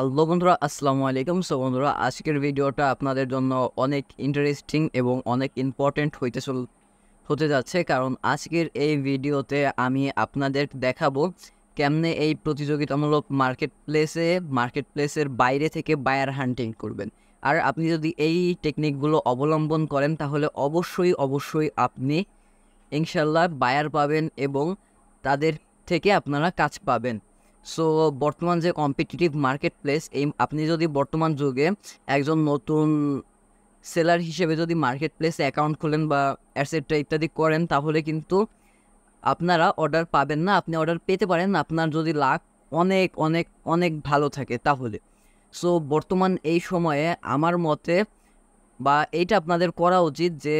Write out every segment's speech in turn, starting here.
hello বন্ধুরা আসসালামু আলাইকুম সো বন্ধুরা আজকের ভিডিওটা আপনাদের জন্য অনেক ইন্টারেস্টিং এবং অনেক ইম্পর্ট্যান্ট হইতে চল হতে যাচ্ছে কারণ আজকের এই ভিডিওতে আমি আপনাদের দেখাবো কেমনে এই প্রতিযোগিতামূলক মার্কেট প্লেসে মার্কেট প্লেসের বাইরে থেকে বায়ার হান্টিং করবেন আর আপনি যদি এই টেকনিকগুলো অবলম্বন করেন তাহলে অবশ্যই অবশ্যই আপনি ইনশাল্লাহ বায়ার পাবেন এবং তাদের থেকে আপনারা কাজ পাবেন সো বর্তমান যে কম্পিটিটিভ মার্কেট প্লেস এই আপনি যদি বর্তমান যুগে একজন নতুন সেলার হিসেবে যদি মার্কেট প্লেসে অ্যাকাউন্ট খোলেন বা অ্যাসেটটা ইত্যাদি করেন তাহলে কিন্তু আপনারা অর্ডার পাবেন না আপনি অর্ডার পেতে পারেন আপনার যদি লাভ অনেক অনেক অনেক ভালো থাকে তাহলে সো বর্তমান এই সময়ে আমার মতে বা এইটা আপনাদের করা উচিত যে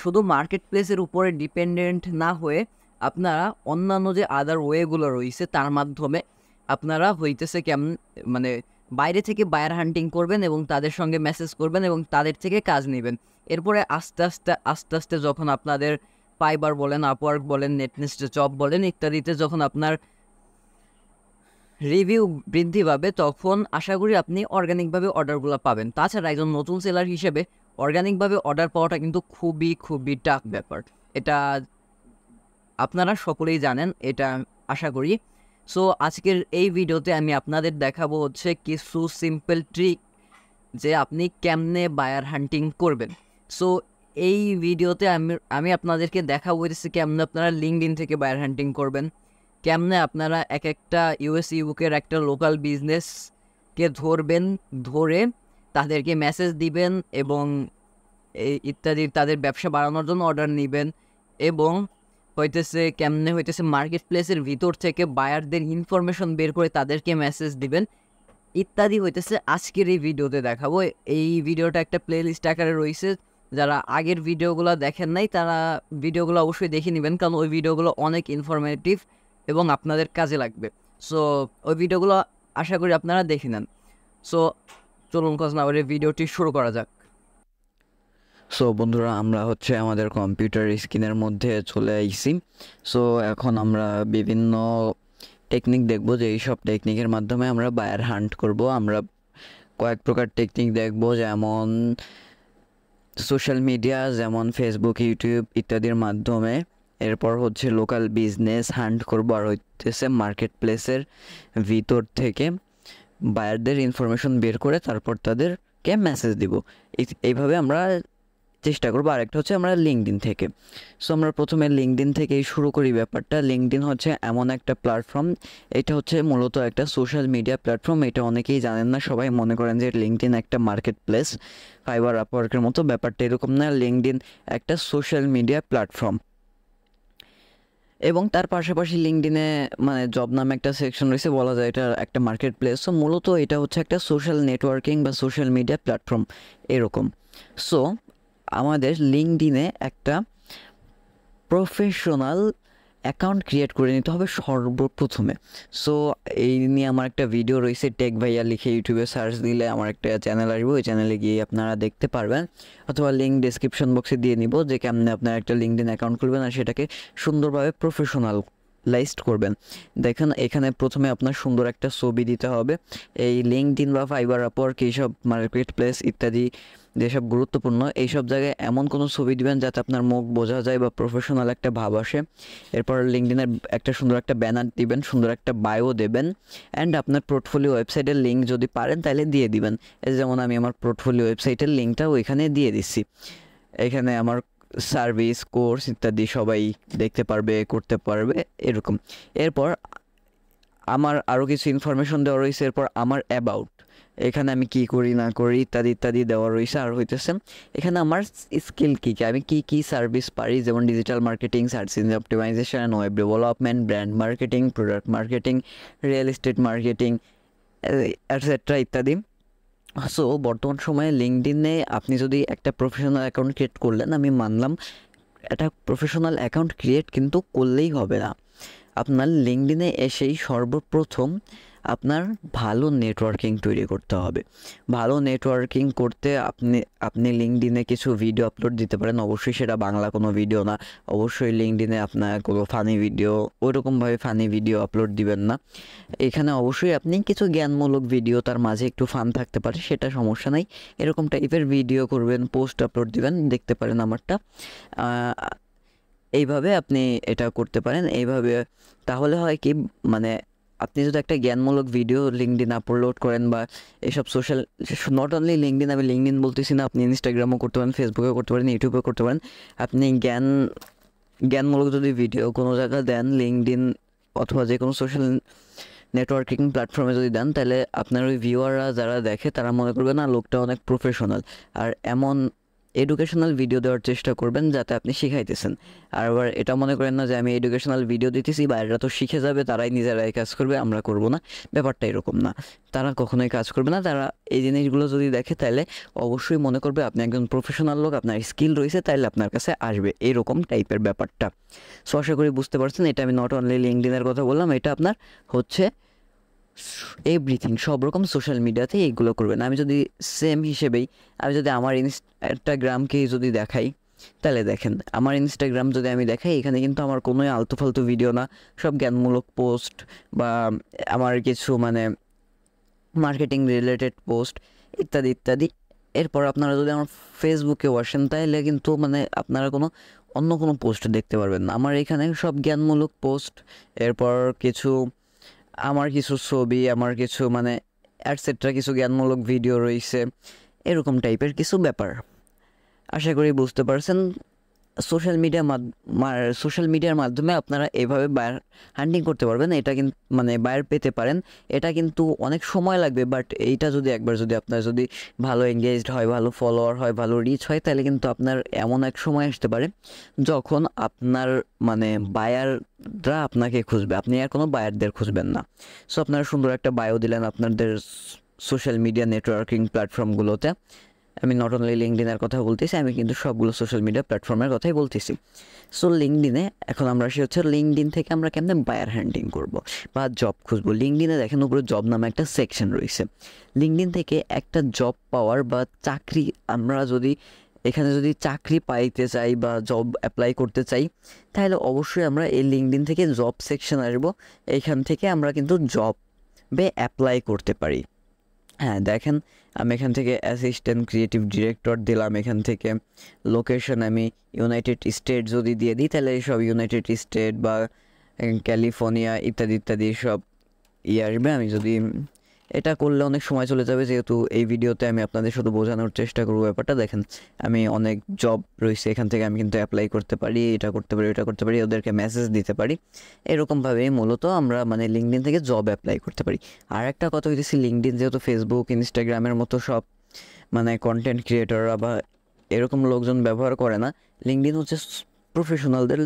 শুধু মার্কেট প্লেসের উপরে ডিপেন্ডেন্ট না হয়ে আপনারা অন্যান্য যে আদার ওয়েগুলো রয়েছে তার মাধ্যমে আপনারা হইতেছে কেমন মানে বাইরে থেকে বায়ার হান্টিং করবেন এবং তাদের সঙ্গে মেসেজ করবেন এবং তাদের থেকে কাজ নেবেন এরপরে আস্তে আস্তে আস্তে আস্তে যখন আপনাদের ফাইবার বলেন আপওয়ার্ক বলেন নেটনেস্ট জব বলেন ইত্যাদিতে যখন আপনার রিভিউ বৃদ্ধি পাবে তখন আশা করি আপনি অর্গ্যানিকভাবে অর্ডারগুলো পাবেন তাছাড়া একজন নতুন সেলার হিসেবে অর্গ্যানিকভাবে অর্ডার পাওয়াটা কিন্তু খুবই খুবই টাফ ব্যাপার এটা আপনারা সকলেই জানেন এটা আশা করি সো আজকের এই ভিডিওতে আমি আপনাদের দেখাবো হচ্ছে কিছু সিম্পল ট্রিক যে আপনি কেমনে বায়ার হান্টিং করবেন সো এই ভিডিওতে আমি আমি আপনাদেরকে দেখাবো যে কেমনে আপনারা ইন থেকে বায়ার হান্টিং করবেন কেমনে আপনারা এক একটা ইউএস ইউকের একটা লোকাল বিজনেসকে ধরবেন ধরে তাদেরকে মেসেজ দিবেন এবং এই ইত্যাদি তাদের ব্যবসা বাড়ানোর জন্য অর্ডার নেবেন এবং হইতেছে কেমনে হইতেছে মার্কেট প্লেসের ভিতর থেকে বায়ারদের ইনফরমেশন বের করে তাদেরকে মেসেজ দিবেন ইত্যাদি হইতেছে আজকের এই ভিডিওতে দেখাবো এই ভিডিওটা একটা প্লে লিস্ট আকারে রয়েছে যারা আগের ভিডিওগুলো দেখেন নাই তারা ভিডিওগুলো অবশ্যই দেখে নেবেন কারণ ওই ভিডিওগুলো অনেক ইনফরমেটিভ এবং আপনাদের কাজে লাগবে সো ওই ভিডিওগুলো আশা করি আপনারা দেখে নেন সো চলুন কজ না ভিডিওটি শুরু করা যাক সো বন্ধুরা আমরা হচ্ছে আমাদের কম্পিউটার স্ক্রিনের মধ্যে চলে আইসি সো এখন আমরা বিভিন্ন টেকনিক দেখব যে এইসব টেকনিকের মাধ্যমে আমরা বায়ার হান্ট করব আমরা কয়েক প্রকার টেকনিক দেখব যেমন সোশ্যাল মিডিয়া যেমন ফেসবুক ইউটিউব ইত্যাদির মাধ্যমে এরপর হচ্ছে লোকাল বিজনেস হান্ট করবো আর হইতেছে মার্কেট প্লেসের ভিতর থেকে বায়ারদের ইনফরমেশন বের করে তারপর তাদেরকে মেসেজ দিব এইভাবে আমরা চেষ্টা করবো আরেকটা হচ্ছে আমরা লিঙ্কডিন থেকে সো আমরা প্রথমে লিঙ্কডিন থেকেই শুরু করি ব্যাপারটা লিঙ্কডিন হচ্ছে এমন একটা প্ল্যাটফর্ম এটা হচ্ছে মূলত একটা সোশ্যাল মিডিয়া প্ল্যাটফর্ম এটা অনেকেই জানেন না সবাই মনে করেন যে লিঙ্কডিন একটা মার্কেট প্লেস ফাইবার আপওয়ার্কের মতো ব্যাপারটা এরকম না লিঙ্কডিন একটা সোশ্যাল মিডিয়া প্ল্যাটফর্ম এবং তার পাশাপাশি লিঙ্কডিনে মানে জব নামে একটা সেকশন রয়েছে বলা যায় এটা একটা মার্কেট প্লেস সো মূলত এটা হচ্ছে একটা সোশ্যাল নেটওয়ার্কিং বা সোশ্যাল মিডিয়া প্ল্যাটফর্ম এরকম সো আমাদের লিঙ্কডিনে একটা প্রফেশনাল অ্যাকাউন্ট ক্রিয়েট করে নিতে হবে সর্বপ্রথমে সো এই নিয়ে আমার একটা ভিডিও রয়েছে টেক ভাইয়া লিখে ইউটিউবে সার্চ দিলে আমার একটা চ্যানেল আসবে ওই চ্যানেলে গিয়ে আপনারা দেখতে পারবেন অথবা লিঙ্ক ডিসক্রিপশন বক্সে দিয়ে নিব যে কেমনে আপনারা একটা লিঙ্কড ইন অ্যাকাউন্ট খুলবেন আর সেটাকে সুন্দরভাবে প্রফেশনাল লাইস্ট করবেন দেখেন এখানে প্রথমে আপনার সুন্দর একটা ছবি দিতে হবে এই লিঙ্কডিন বা ফাইবার আপওয়ার্ক এইসব মার্কেট প্লেস ইত্যাদি যেসব গুরুত্বপূর্ণ এইসব জায়গায় এমন কোনো ছবি দিবেন যাতে আপনার মুখ বোঝা যায় বা প্রফেশনাল একটা ভাব আসে এরপর লিঙ্কডিনের একটা সুন্দর একটা ব্যানার দিবেন সুন্দর একটা বায়ো দেবেন অ্যান্ড আপনার পোর্টফোলিও ওয়েবসাইটের লিঙ্ক যদি পারেন তাহলে দিয়ে দিবেন যেমন আমি আমার পোর্টফোলিও ওয়েবসাইটের লিঙ্কটাও এখানে দিয়ে দিচ্ছি এখানে আমার সার্ভিস কোর্স ইত্যাদি সবাই দেখতে পারবে করতে পারবে এরকম এরপর আমার আরও কিছু ইনফরমেশন দেওয়া রয়েছে এরপর আমার অ্যাবাউট এখানে আমি কি করি না করি ইত্যাদি ইত্যাদি দেওয়া রয়েছে আর হইতেছে এখানে আমার স্কিল কী কী আমি কী কী সার্ভিস পারি যেমন digital marketing search engine optimisation web development brand marketing product marketing real estate marketing etcetera ইত্যাদি সো বর্তমান সময়ে লিঙ্কডিনে আপনি যদি একটা প্রফেশনাল অ্যাকাউন্ট ক্রিয়েট করলেন আমি মানলাম একটা প্রফেশনাল অ্যাকাউন্ট ক্রিয়েট কিন্তু করলেই হবে না আপনার লিঙ্কডিনে এসেই সর্বপ্রথম আপনার ভালো নেটওয়ার্কিং তৈরি করতে হবে ভালো নেটওয়ার্কিং করতে আপনি আপনি লিঙ্কডিনে কিছু ভিডিও আপলোড দিতে পারেন অবশ্যই সেটা বাংলা কোনো ভিডিও না অবশ্যই লিঙ্কডিনে আপনার কোনো ফানি ভিডিও ওইরকমভাবে ফানি ভিডিও আপলোড দিবেন না এখানে অবশ্যই আপনি কিছু জ্ঞানমূলক ভিডিও তার মাঝে একটু ফান থাকতে পারে সেটা সমস্যা নাই এরকম টাইপের ভিডিও করবেন পোস্ট আপলোড দিবেন দেখতে পারেন আমারটা এইভাবে আপনি এটা করতে পারেন এইভাবে তাহলে হয় কি মানে আপনি যদি একটা জ্ঞানমূলক ভিডিও লিঙ্কডিন আপলোড করেন বা এসব সোশ্যাল নট অনলি লিঙ্কডিন আমি লিঙ্কডিন বলতেছি না আপনি ইনস্টাগ্রামও করতে পারেন ফেসবুকেও করতে পারেন ইউটিউবেও করতে পারেন আপনি জ্ঞান জ্ঞানমূলক যদি ভিডিও কোনো জায়গা দেন লিঙ্কডিন অথবা যে কোনো সোশ্যাল নেটওয়ার্কিং প্ল্যাটফর্মে যদি দেন তাহলে আপনার ওই ভিউয়াররা যারা দেখে তারা মনে করবে না লোকটা অনেক প্রফেশনাল আর এমন এডুকেশনাল ভিডিও দেওয়ার চেষ্টা করবেন যাতে আপনি শিখাইতেছেন আর আবার এটা মনে করেন না যে আমি এডুকেশনাল ভিডিও দিতেছি বা এরা তো শিখে যাবে তারাই নিজেরাই কাজ করবে আমরা করব না ব্যাপারটা এরকম না তারা কখনোই কাজ করবে না তারা এই জিনিসগুলো যদি দেখে তাহলে অবশ্যই মনে করবে আপনি একজন প্রফেশনাল লোক আপনার স্কিল রয়েছে তাহলে আপনার কাছে আসবে এরকম টাইপের ব্যাপারটা সো আশা করি বুঝতে পারছেন এটা আমি নট অনলি লিঙ্কডিনের কথা বললাম এটা আপনার হচ্ছে এভরিথিং সব রকম সোশ্যাল মিডিয়াতে এইগুলো করবেন আমি যদি সেম হিসেবেই আমি যদি আমার ইনস্টাগ্রামকে যদি দেখাই তাহলে দেখেন আমার ইনস্টাগ্রাম যদি আমি দেখাই এখানে কিন্তু আমার কোনো আলতু ফালতু ভিডিও না সব জ্ঞানমূলক পোস্ট বা আমার কিছু মানে মার্কেটিং রিলেটেড পোস্ট ইত্যাদি ইত্যাদি এরপর আপনারা যদি আমার ফেসবুকে আসেন তাহলে কিন্তু মানে আপনারা কোনো অন্য কোনো পোস্ট দেখতে পারবেন না আমার এখানে সব জ্ঞানমূলক পোস্ট এরপর কিছু আমার কিছু ছবি আমার কিছু মানে অ্যাটসেট্রা কিছু জ্ঞানমূলক ভিডিও রয়েছে এরকম টাইপের কিছু ব্যাপার আশা করি বুঝতে পারছেন সোশ্যাল মিডিয়া সোশ্যাল মিডিয়ার মাধ্যমে আপনারা এভাবে বায়ার হ্যান্ডিং করতে পারবেন এটা কিন্তু মানে বায়ার পেতে পারেন এটা কিন্তু অনেক সময় লাগবে বাট এইটা যদি একবার যদি আপনার যদি ভালো এঙ্গেজ হয় ভালো ফলোয়ার হয় ভালো রিচ হয় তাহলে কিন্তু আপনার এমন এক সময় আসতে পারে যখন আপনার মানে বায়াররা আপনাকে খুঁজবে আপনি আর কোনো বায়ারদের খুঁজবেন না সো আপনারা সুন্দর একটা বায়ো দিলেন আপনাদের সোশ্যাল মিডিয়া নেটওয়ার্কিং প্ল্যাটফর্মগুলোতে আমি নট অনলি লিঙ্কডিনের কথা বলতেছি আমি কিন্তু সবগুলো সোশ্যাল মিডিয়া প্ল্যাটফর্মের কথাই বলতেছি সো লিঙ্কডিনে এখন আমরা সে হচ্ছে লিঙ্কডিন থেকে আমরা কেমন বায়ার হ্যান্ডিং করব বা জব খুঁজবো লিঙ্কডিনে দেখেন উপরে জব নামে একটা সেকশন রয়েছে লিঙ্কডিন থেকে একটা জব পাওয়ার বা চাকরি আমরা যদি এখানে যদি চাকরি পাইতে চাই বা জব অ্যাপ্লাই করতে চাই তাহলে অবশ্যই আমরা এই লিঙ্কডিন থেকে জব সেকশন আসবো এখান থেকে আমরা কিন্তু জব বে অ্যাপ্লাই করতে পারি হ্যাঁ দেখেন আমি এখান থেকে অ্যাসিস্ট্যান্ট ক্রিয়েটিভ ডিরেক্টর দিলাম এখান থেকে লোকেশন আমি ইউনাইটেড স্টেট যদি দিয়ে দিই তাহলে সব ইউনাইটেড স্টেট বা ক্যালিফোর্নিয়া ইত্যাদি ইত্যাদি সব ইয়ে আসবে আমি যদি এটা করলে অনেক সময় চলে যাবে যেহেতু এই ভিডিওতে আমি আপনাদের শুধু বোঝানোর চেষ্টা করবো ব্যাপারটা দেখেন আমি অনেক জব রয়েছে এখান থেকে আমি কিন্তু অ্যাপ্লাই করতে পারি এটা করতে পারি এটা করতে পারি ওদেরকে মেসেজ দিতে পারি এরকমভাবে মূলত আমরা মানে লিঙ্কডিন থেকে জব অ্যাপ্লাই করতে পারি আর একটা কথা হইতেছি লিঙ্কডিন যেহেতু ফেসবুক ইনস্টাগ্রামের মতো সব মানে কন্টেন্ট ক্রিয়েটররা বা এরকম লোকজন ব্যবহার করে না লিঙ্কডিন হচ্ছে প্রফেশনালদের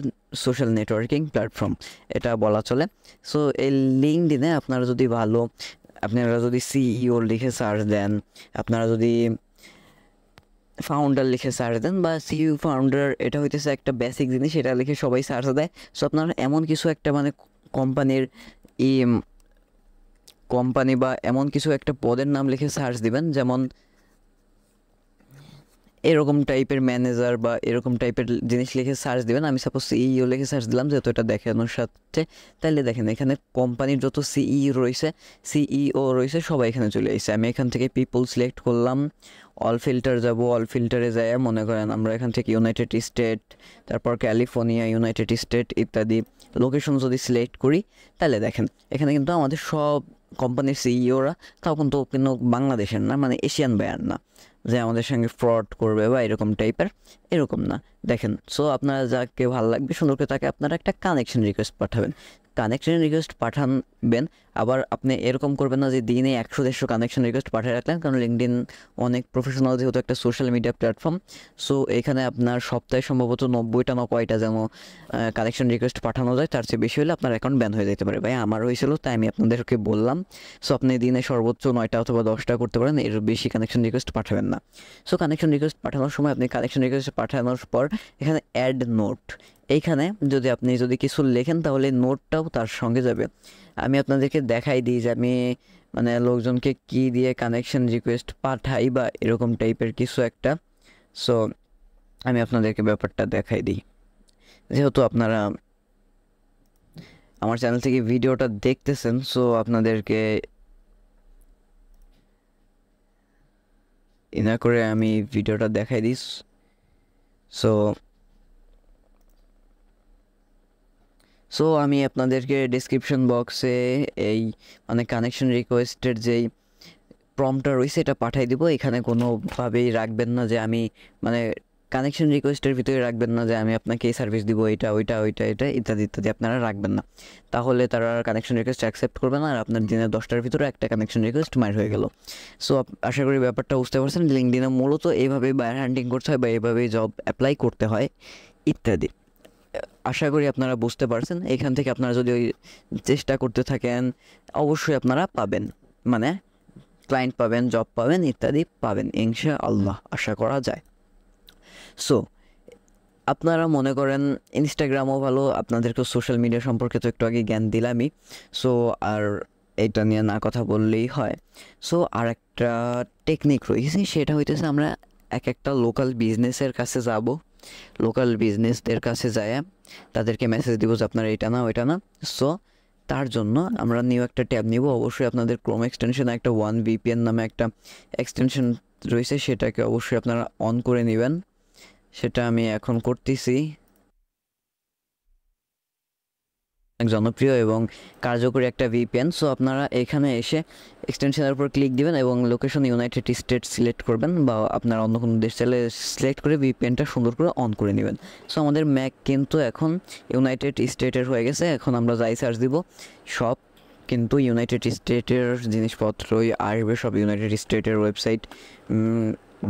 সোশ্যাল নেটওয়ার্কিং প্ল্যাটফর্ম এটা বলা চলে সো এই লিঙ্কডিনে আপনারা যদি ভালো আপনারা যদি সিইও e লিখে সার্চ দেন আপনারা যদি ফাউন্ডার লিখে সার্চ দেন বা সিইউ ফাউন্ডার e এটা হইতেছে একটা বেসিক জিনিস এটা লিখে সবাই সার্চ দেয় সো আপনারা এমন কিছু একটা মানে কোম্পানির এই কোম্পানি বা এমন কিছু একটা পদের নাম লিখে সার্চ দিবেন যেমন এরকম টাইপের ম্যানেজার বা এরকম টাইপের জিনিস লিখে সার্চ দেবেন আমি সাপোজ সিইও লিখে সার্চ দিলাম যেহেতু এটা দেখানোর সাথে তাহলে দেখেন এখানে কোম্পানির যত সিইও রয়েছে সিইও রয়েছে সবাই এখানে চলে এসেছে আমি এখান থেকে পিপল সিলেক্ট করলাম অল ফিল্টার যাব অল ফিল্টারে যায় মনে করেন আমরা এখান থেকে ইউনাইটেড স্টেট তারপর ক্যালিফোর্নিয়া ইউনাইটেড স্টেট ইত্যাদি লোকেশন যদি সিলেক্ট করি তাহলে দেখেন এখানে কিন্তু আমাদের সব কোম্পানির সিইওরা তখন তো কিন্তু বাংলাদেশের না মানে এশিয়ান বায়ার না যে আমাদের সঙ্গে ফ্রড করবে বা এরকম টাইপের এরকম না দেখেন সো আপনারা যাকে ভালো লাগবে সুন্দর করে তাকে আপনারা একটা কানেকশন রিকোয়েস্ট পাঠাবেন কানেকশন রিকোয়েস্ট পাঠানবেন আবার আপনি এরকম করবেন না যে দিনে একশো দেড়শো কানেকশন রিকোয়েস্ট পাঠিয়ে রাখলেন কারণ লিঙ্কডিন অনেক প্রফেশনাল যেহেতু একটা সোশ্যাল মিডিয়া প্ল্যাটফর্ম সো এখানে আপনার সপ্তাহে সম্ভবত নব্বইটা না কয়টা যেন কানেকশন রিকোয়েস্ট পাঠানো যায় তার চেয়ে বেশি হলে আপনার অ্যাকাউন্ট ব্যান হয়ে যেতে পারে ভাই আমার হয়েছিল তাই আমি আপনাদেরকে বললাম সো আপনি দিনে সর্বোচ্চ নয়টা অথবা দশটা করতে পারেন এর বেশি কানেকশন রিকোয়েস্ট পাঠাবেন না সো কানেকশন রিকোয়েস্ট পাঠানোর সময় আপনি কানেকশন রিকোয়েস্ট পাঠানোর পর এখানে অ্যাড নোট এইখানে যদি আপনি যদি কিছু লেখেন তাহলে নোটটাও তার সঙ্গে যাবে আমি আপনাদেরকে দেখাই দিই যে আমি মানে লোকজনকে কি দিয়ে কানেকশন রিকোয়েস্ট পাঠাই বা এরকম টাইপের কিছু একটা সো আমি আপনাদেরকে ব্যাপারটা দেখাই দিই যেহেতু আপনারা আমার চ্যানেল থেকে ভিডিওটা দেখতেছেন সো আপনাদেরকে ইনা করে আমি ভিডিওটা দেখাই দিস সো সো আমি আপনাদেরকে ডিসক্রিপশন বক্সে এই মানে কানেকশন রিকোয়েস্টের যেই প্রমটা রয়েছে এটা পাঠাই দিব এখানে কোনোভাবেই রাখবেন না যে আমি মানে কানেকশন রিকোয়েস্টের ভিতরে রাখবেন না যে আমি আপনাকে এই সার্ভিস দিব এটা ওইটা ওইটা এটা ইত্যাদি ইত্যাদি আপনারা রাখবেন না তাহলে তারা কানেকশন রিকোয়েস্ট অ্যাকসেপ্ট করবে না আর আপনার দিনের দশটার ভিতরে একটা কানেকশন রিকোয়েস্ট মার হয়ে গেল সো আশা করি ব্যাপারটা বুঝতে পারছেন লিঙ্ক দিনে মূলত এইভাবেই বায়ার হ্যান্ডিং করতে হয় বা এইভাবেই জব অ্যাপ্লাই করতে হয় ইত্যাদি আশা করি আপনারা বুঝতে পারছেন এখান থেকে আপনারা যদি ওই চেষ্টা করতে থাকেন অবশ্যই আপনারা পাবেন মানে ক্লায়েন্ট পাবেন জব পাবেন ইত্যাদি পাবেন ইনশা আল্লাহ আশা করা যায় সো আপনারা মনে করেন ইনস্টাগ্রামও ভালো আপনাদেরকে সোশ্যাল মিডিয়া সম্পর্কে তো একটু আগে জ্ঞান দিলামই সো আর এটা নিয়ে না কথা বললেই হয় সো আর একটা টেকনিক রয়েছে সেটা হইতেছে আমরা এক একটা লোকাল বিজনেসের কাছে যাব লোকাল বিজনেসদের কাছে যায় তাদেরকে মেসেজ দিব যে আপনারা এটা না ওইটা না সো তার জন্য আমরা নিউ একটা ট্যাব নিব অবশ্যই আপনাদের ক্রোম এক্সটেনশন একটা ওয়ান ভিপিএন নামে একটা এক্সটেনশন রয়েছে সেটাকে অবশ্যই আপনারা অন করে নেবেন সেটা আমি এখন করতেছি জনপ্রিয় এবং কার্যকরী একটা ভিপিএন সো আপনারা এখানে এসে এক্সটেনশনের উপর ক্লিক দিবেন এবং লোকেশন ইউনাইটেড স্টেট সিলেক্ট করবেন বা আপনারা অন্য কোনো দেশ চাইলে সিলেক্ট করে ভিপিএনটা সুন্দর করে অন করে নেবেন সো আমাদের ম্যাক কিন্তু এখন ইউনাইটেড স্টেটের হয়ে গেছে এখন আমরা যাই সার্চ দিব সব কিন্তু ইউনাইটেড স্টেটের জিনিসপত্রই আসবে সব ইউনাইটেড স্টেটের ওয়েবসাইট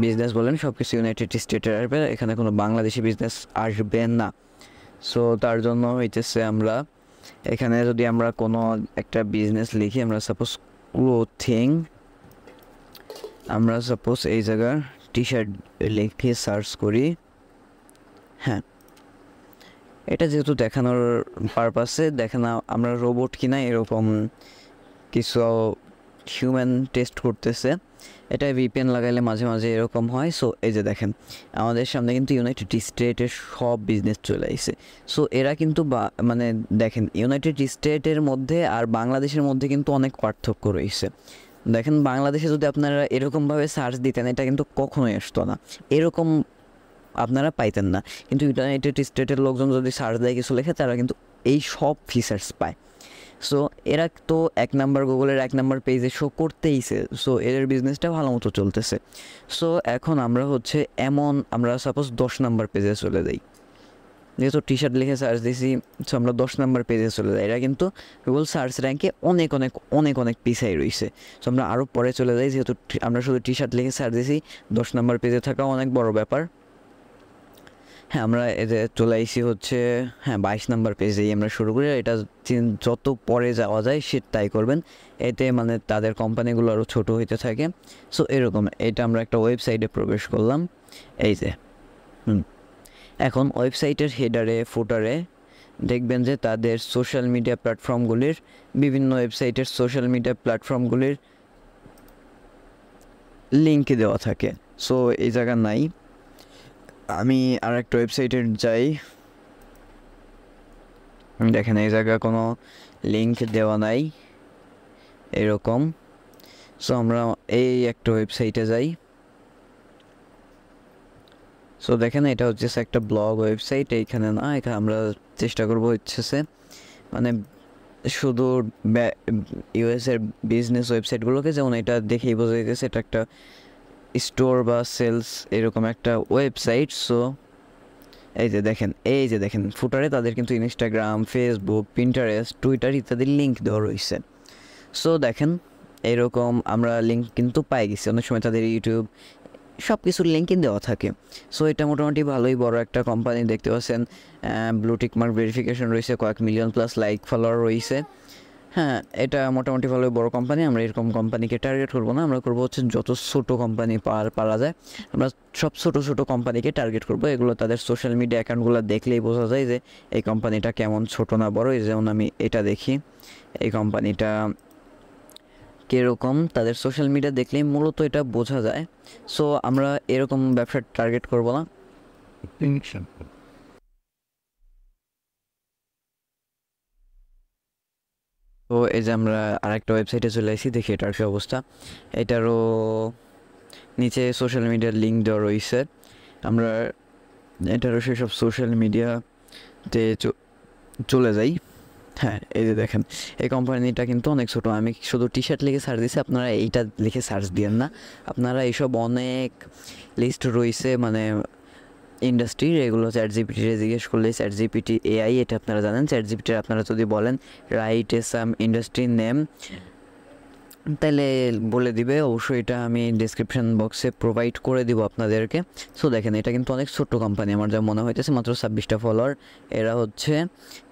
বিজনেস বলেন সব কিছু ইউনাইটেড স্টেটের আসবে এখানে কোনো বাংলাদেশি বিজনেস আসবে না সো তার জন্য হইতেছে আমরা এখানে যদি আমরা কোনো একটা বিজনেস লিখি আমরা সাপোজ ক্লোথিং আমরা সাপোজ এই জায়গার টি শার্ট লিখে সার্চ করি হ্যাঁ এটা যেহেতু দেখানোর পারপাসে দেখানো আমরা রোবট কিনা এরকম কিছু হিউম্যান টেস্ট করতেছে এটা ভিপিএন লাগাইলে মাঝে মাঝে এরকম হয় সো এই যে দেখেন আমাদের সামনে কিন্তু ইউনাইটেড স্টেটের সব বিজনেস চলে আসছে সো এরা কিন্তু মানে দেখেন ইউনাইটেড স্টেটের মধ্যে আর বাংলাদেশের মধ্যে কিন্তু অনেক পার্থক্য রয়েছে দেখেন বাংলাদেশে যদি আপনারা এরকমভাবে সার্চ দিতেন এটা কিন্তু কখনোই আসতো না এরকম আপনারা পাইতেন না কিন্তু ইউনাইটেড স্টেটের লোকজন যদি সার্চ দেয় কিছু লেখে তারা কিন্তু এই সব ফিচার্স পায় সো এরা তো এক নাম্বার গুগলের এক নাম্বার পেজে শো করতেইছে সো এদের বিজনেসটা ভালো মতো চলতেছে সো এখন আমরা হচ্ছে এমন আমরা সাপোজ দশ নাম্বার পেজে চলে যাই যেহেতু টি শার্ট লিখে সার্চ দিয়েছি সো আমরা দশ নাম্বার পেজে চলে যাই এরা কিন্তু গুগল সার্চ র্যাঙ্কে অনেক অনেক অনেক অনেক পিছাই রয়েছে সো আমরা আরও পরে চলে যাই যেহেতু আমরা শুধু টি শার্ট লিখে সার্চ দিয়েছি দশ নাম্বার পেজে থাকা অনেক বড় ব্যাপার হ্যাঁ, আমরা এতে চলে আইসি হচ্ছে হ্যাঁ বাইশ নাম্বার পেজেই আমরা শুরু করি এটা যত পরে যাওয়া যায় সে তাই করবেন এতে মানে তাদের কোম্পানিগুলো আরও ছোট হইতে থাকে সো এরকম এটা আমরা একটা ওয়েবসাইটে প্রবেশ করলাম এই যে হুম এখন ওয়েবসাইটের হেডারে ফুটারে দেখবেন যে তাদের সোশ্যাল মিডিয়া প্ল্যাটফর্মগুলির বিভিন্ন ওয়েবসাইটের সোশ্যাল মিডিয়া প্ল্যাটফর্মগুলির লিঙ্ক দেওয়া থাকে সো এই জায়গা নাই আমি আর একটা ওয়েবসাইটে যাই দেখেন এই জায়গা কোনো লিঙ্ক দেওয়া নাই এরকম সো আমরা এই একটা ওয়েবসাইটে যাই সো দেখেন এটা হচ্ছে একটা ব্লগ ওয়েবসাইট এইখানে না এখানে আমরা চেষ্টা করব হচ্ছে মানে শুধু এর বিজনেস ওয়েবসাইটগুলোকে যেমন এটা দেখেই বোঝা গেছে এটা একটা স্টোর বা সেলস এরকম একটা ওয়েবসাইট সো এই যে দেখেন এই যে দেখেন ফুটারে তাদের কিন্তু ইনস্টাগ্রাম ফেসবুক প্রিন্টারেস্ট টুইটার ইত্যাদি লিঙ্ক দেওয়া রয়েছে সো দেখেন এরকম আমরা লিঙ্ক কিন্তু পাই গেছি অনেক সময় তাদের ইউটিউব সব কিছুর লিঙ্কই দেওয়া থাকে সো এটা মোটামুটি ভালোই বড় একটা কোম্পানি দেখতে পাচ্ছেন ব্লুটিক মার্ক ভেরিফিকেশন রয়েছে কয়েক মিলিয়ন প্লাস লাইক ফলোয়ার রয়েছে হ্যাঁ এটা মোটামুটি ভালো বড় কোম্পানি আমরা এরকম কোম্পানিকে টার্গেট করবো না আমরা করবো হচ্ছে যত ছোট কোম্পানি পার পারা যায় আমরা সব ছোট ছোট কোম্পানিকে টার্গেট করবো এগুলো তাদের সোশ্যাল মিডিয়া অ্যাকাউন্টগুলো দেখলেই বোঝা যায় যে এই কোম্পানিটা কেমন ছোট না বড় এই যেমন আমি এটা দেখি এই কোম্পানিটা কীরকম তাদের সোশ্যাল মিডিয়া দেখলেই মূলত এটা বোঝা যায় সো আমরা এরকম ব্যবসা টার্গেট করবো না তো এই যে আমরা আরেকটা ওয়েবসাইটে চলে আসি দেখি এটার কি অবস্থা এটারও নিচে সোশ্যাল মিডিয়ার লিঙ্ক দেওয়া রয়েছে আমরা এটারও সেসব সোশ্যাল মিডিয়াতে চলে যাই হ্যাঁ এই যে দেখেন এই কোম্পানিটা কিন্তু অনেক ছোটো আমি শুধু টি শার্ট লিখে সার্চ দিয়েছি আপনারা এইটা লিখে সার্চ দিয়েন না আপনারা এইসব অনেক লিস্ট রয়েছে মানে ইন্ডাস্ট্রির এগুলো চ্যাট জিপিটি জিজ্ঞেস করলে চ্যাট জিপিটি এআই এটা আপনারা জানেন চ্যাট জিপিটির আপনারা যদি বলেন রাইট এ সাম ইন্ডাস্ট্রির নেম তাহলে বলে দিবে অবশ্যই এটা আমি ডিসক্রিপশন বক্সে প্রোভাইড করে দিব আপনাদেরকে সো দেখেন এটা কিন্তু অনেক ছোট্ট কোম্পানি আমার যা মনে হইতেছে মাত্র ছাব্বিশটা ফলোয়ার এরা হচ্ছে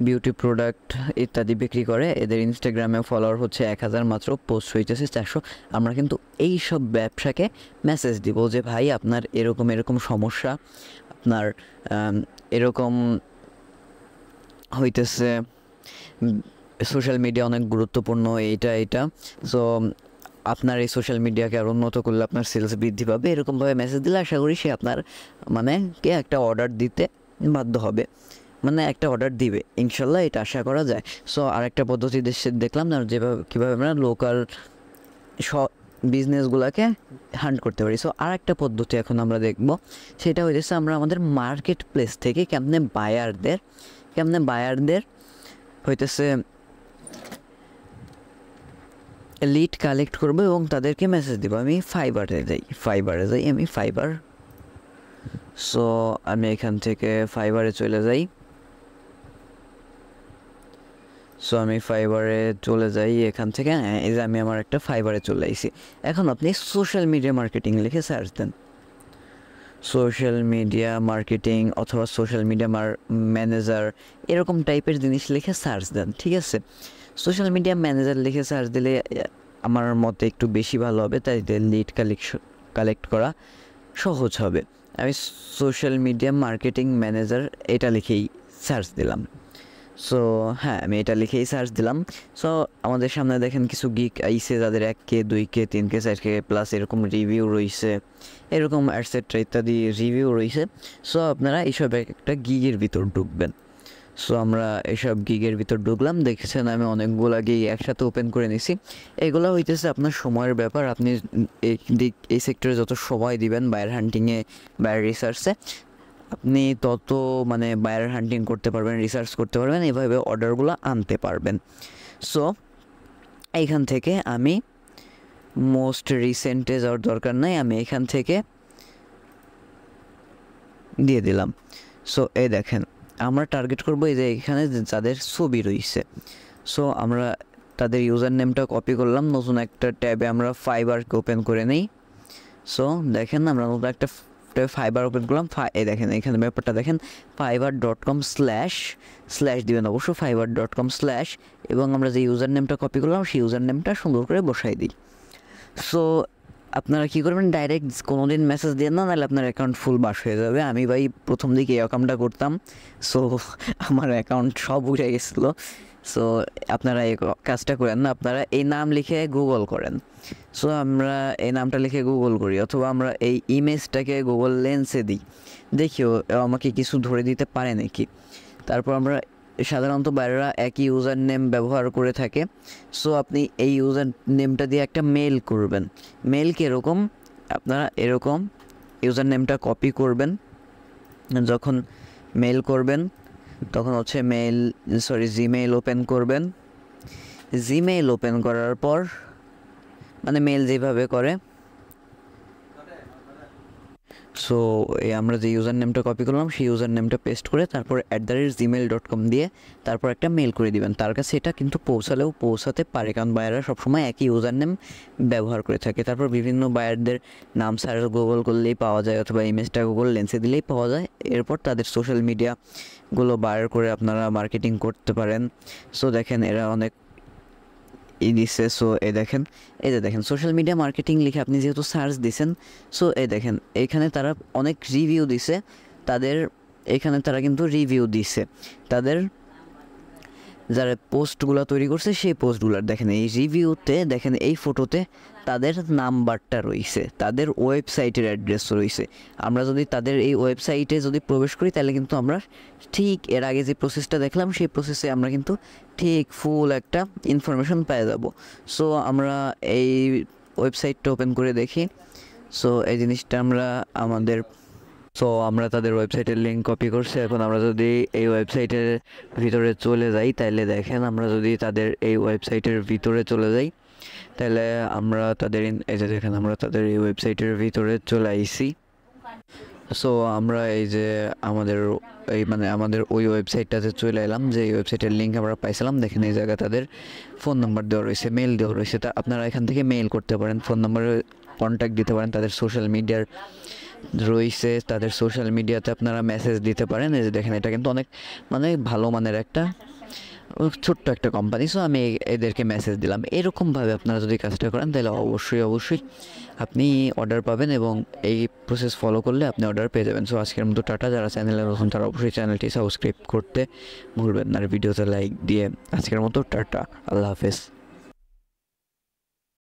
বিউটি প্রোডাক্ট ইত্যাদি বিক্রি করে এদের ইনস্টাগ্রামে ফলোয়ার হচ্ছে এক হাজার মাত্র পোস্ট হইতেছে চারশো আমরা কিন্তু এই সব ব্যবসাকে মেসেজ দিব যে ভাই আপনার এরকম এরকম সমস্যা আপনার এরকম হইতেছে সোশ্যাল মিডিয়া অনেক গুরুত্বপূর্ণ এইটা এটা সো আপনার এই সোশ্যাল মিডিয়াকে আর উন্নত করলে আপনার সেলস বৃদ্ধি পাবে এরকমভাবে মেসেজ দিলে আশা করি সে আপনার মানে কে একটা অর্ডার দিতে বাধ্য হবে মানে একটা অর্ডার দিবে ইনশাল্লাহ এটা আশা করা যায় সো আরেকটা পদ্ধতি দেশে দেখলাম না যেভাবে কীভাবে আমরা লোকাল স বিজনেসগুলোকে হ্যান্ড করতে পারি সো আর একটা পদ্ধতি এখন আমরা দেখব সেটা হইতেছে আমরা আমাদের মার্কেট প্লেস থেকে কেমনে বায়ারদের কেমনে বায়ারদের হইতেছে লিড কালেক্ট করবো এবং তাদেরকে মেসেজ দেবো আমি ফাইবারে যাই ফাইবারে যাই আমি ফাইবার সো আমি এখান থেকে ফাইবারে চলে যাই সো আমি ফাইবারে চলে যাই এখান থেকে এই যে আমি আমার একটা ফাইবারে চলে আইছি এখন আপনি সোশ্যাল মিডিয়া মার্কেটিং লিখে সার্চ দেন সোশ্যাল মিডিয়া মার্কেটিং অথবা সোশ্যাল মিডিয়া ম্যানেজার এরকম টাইপের জিনিস লিখে সার্চ দেন ঠিক আছে সোশ্যাল মিডিয়া ম্যানেজার লিখে সার্চ দিলে আমার মতে একটু বেশি ভালো হবে তাই লিড কালেকশন কালেক্ট করা সহজ হবে আমি সোশ্যাল মিডিয়া মার্কেটিং ম্যানেজার এটা লিখেই সার্চ দিলাম সো হ্যাঁ আমি এটা লিখেই সার্চ দিলাম সো আমাদের সামনে দেখেন কিছু গিক আইসে যাদের এক কে দুই কে তিন কে চার কে প্লাস এরকম রিভিউ রয়েছে এরকম অ্যাটসেট্রা ইত্যাদি রিভিউ রয়েছে সো আপনারা এইসব একটা গিগের ভিতর ঢুকবেন সো আমরা এসব গিগের ভিতর ঢুকলাম দেখেছেন আমি অনেকগুলো আগে একসাথে ওপেন করে নিছি এগুলো হইতেছে আপনার সময়ের ব্যাপার আপনি এই দিক এই সেক্টরে যত সময় দিবেন বায়ার হান্টিংয়ে বায়ার রিসার্চে আপনি তত মানে বায়ার হান্টিং করতে পারবেন রিসার্চ করতে পারবেন এভাবে অর্ডারগুলো আনতে পারবেন সো এইখান থেকে আমি মোস্ট রিসেন্টে যাওয়ার দরকার নাই আমি এখান থেকে দিয়ে দিলাম সো এই দেখেন আমরা টার্গেট করবো এই যে এখানে যাদের ছবি রয়েছে সো আমরা তাদের ইউজার নেমটা কপি করলাম নতুন একটা ট্যাবে আমরা ফাইবারকে ওপেন করে নিই সো দেখেন আমরা নতুন একটা সফটওয়্যার ফাইবার ওপেন করলাম এই দেখেন এখানে ব্যাপারটা দেখেন Fiverr dot com slash slash দেবেন অবশ্য ফাইবার ডট কম স্ল্যাশ এবং আমরা যে ইউজার নেমটা কপি করলাম সেই ইউজার নেমটা সুন্দর করে বসাই দিই সো আপনারা কী করবেন ডাইরেক্ট কোনো দিন মেসেজ দেন না নাহলে আপনার অ্যাকাউন্ট ফুল বাস হয়ে যাবে আমি ভাই প্রথম দিকে এই অ্যাকাউন্টটা করতাম সো আমার অ্যাকাউন্ট সব উঠে গেছিলো সো আপনারা এই কাজটা করেন না আপনারা এই নাম লিখে গুগল করেন সো আমরা এই নামটা লিখে গুগল করি অথবা আমরা এই ইমেজটাকে গুগল লেন্সে দিই দেখিও আমাকে কিছু ধরে দিতে পারে নাকি তারপর আমরা সাধারণত বাইরেরা একই ইউজার নেম ব্যবহার করে থাকে সো আপনি এই ইউজার নেমটা দিয়ে একটা মেল করবেন মেল কীরকম আপনারা এরকম ইউজার নেমটা কপি করবেন যখন মেল করবেন তখন হচ্ছে মেইল সরি জিমেইল ওপেন করবেন জিমেইল ওপেন করার পর মানে মেল যেভাবে করে সো আমরা যে ইউজার নেমটা কপি করলাম সেই ইউজার নেমটা পেস্ট করে তারপর at the rate Gmail dot com দিয়ে তারপর একটা মেল করে দিবেন তার কাছে এটা কিন্তু পৌঁছালেও পৌঁছাতে পারে কারণ বায়াররা সবসময় একই ইউজার নেম ব্যবহার করে থাকে তারপর বিভিন্ন বায়ারদের নাম সার্চ গুগল করলেই পাওয়া যায় অথবা ইমেজটা গুগল লেন্সে দিলেই পাওয়া যায় এরপর তাদের সোশ্যাল মিডিয়াগুলো বায়ার করে আপনারা মার্কেটিং করতে পারেন সো দেখেন এরা অনেক ই দিচ্ছে সো এই দেখেন এই যে দেখেন সোশ্যাল মিডিয়া মার্কেটিং লিখে আপনি যেহেতু সার্চ দিছেন সো এই দেখেন এখানে তারা অনেক রিভিউ দিছে তাদের এখানে তারা কিন্তু রিভিউ দিছে তাদের যারা পোস্টগুলো তৈরি করছে সেই পোস্টগুলো দেখেন এই রিভিউতে দেখেন এই ফটোতে তাদের নাম্বারটা রয়েছে তাদের ওয়েবসাইটের অ্যাড্রেস রয়েছে আমরা যদি তাদের এই ওয়েবসাইটে যদি প্রবেশ করি তাহলে কিন্তু আমরা ঠিক এর আগে যে প্রসেসটা দেখলাম সেই প্রসেসে আমরা কিন্তু ঠিক ফুল একটা ইনফরমেশন পেয়ে যাব সো আমরা এই ওয়েবসাইটটা ওপেন করে দেখি সো এই জিনিসটা আমরা আমাদের সো আমরা তাদের ওয়েবসাইটের লিঙ্ক কপি করছি এখন আমরা যদি এই ওয়েবসাইটের ভিতরে চলে যাই তাহলে দেখেন আমরা যদি তাদের এই ওয়েবসাইটের ভিতরে চলে যাই তাহলে আমরা তাদের এই যে দেখেন আমরা তাদের এই ওয়েবসাইটের ভিতরে চলে আইছি সো আমরা এই যে আমাদের এই মানে আমাদের ওই ওয়েবসাইটটাতে চলে এলাম যে এই ওয়েবসাইটের লিঙ্ক আমরা পাইছিলাম দেখেন এই জায়গায় তাদের ফোন নাম্বার দেওয়া রয়েছে মেল দেওয়া রয়েছে তা আপনারা এখান থেকে মেল করতে পারেন ফোন নাম্বারে কন্ট্যাক্ট দিতে পারেন তাদের সোশ্যাল মিডিয়ার রয়েছে তাদের সোশ্যাল মিডিয়াতে আপনারা মেসেজ দিতে পারেন এই যে দেখেন এটা কিন্তু অনেক মানে ভালো মানের একটা ছোট্ট একটা কোম্পানি সো আমি এদেরকে মেসেজ দিলাম এরকমভাবে আপনারা যদি কাজটা করেন তাহলে অবশ্যই অবশ্যই আপনি অর্ডার পাবেন এবং এই প্রসেস ফলো করলে আপনি অর্ডার পেয়ে যাবেন সো আজকের মতো টাটা যারা চ্যানেলে নতুন তারা অবশ্যই চ্যানেলটি সাবস্ক্রাইব করতে ভুলবেন না আর ভিডিওতে লাইক দিয়ে আজকের মতো টাটা আল্লাহ হাফেজ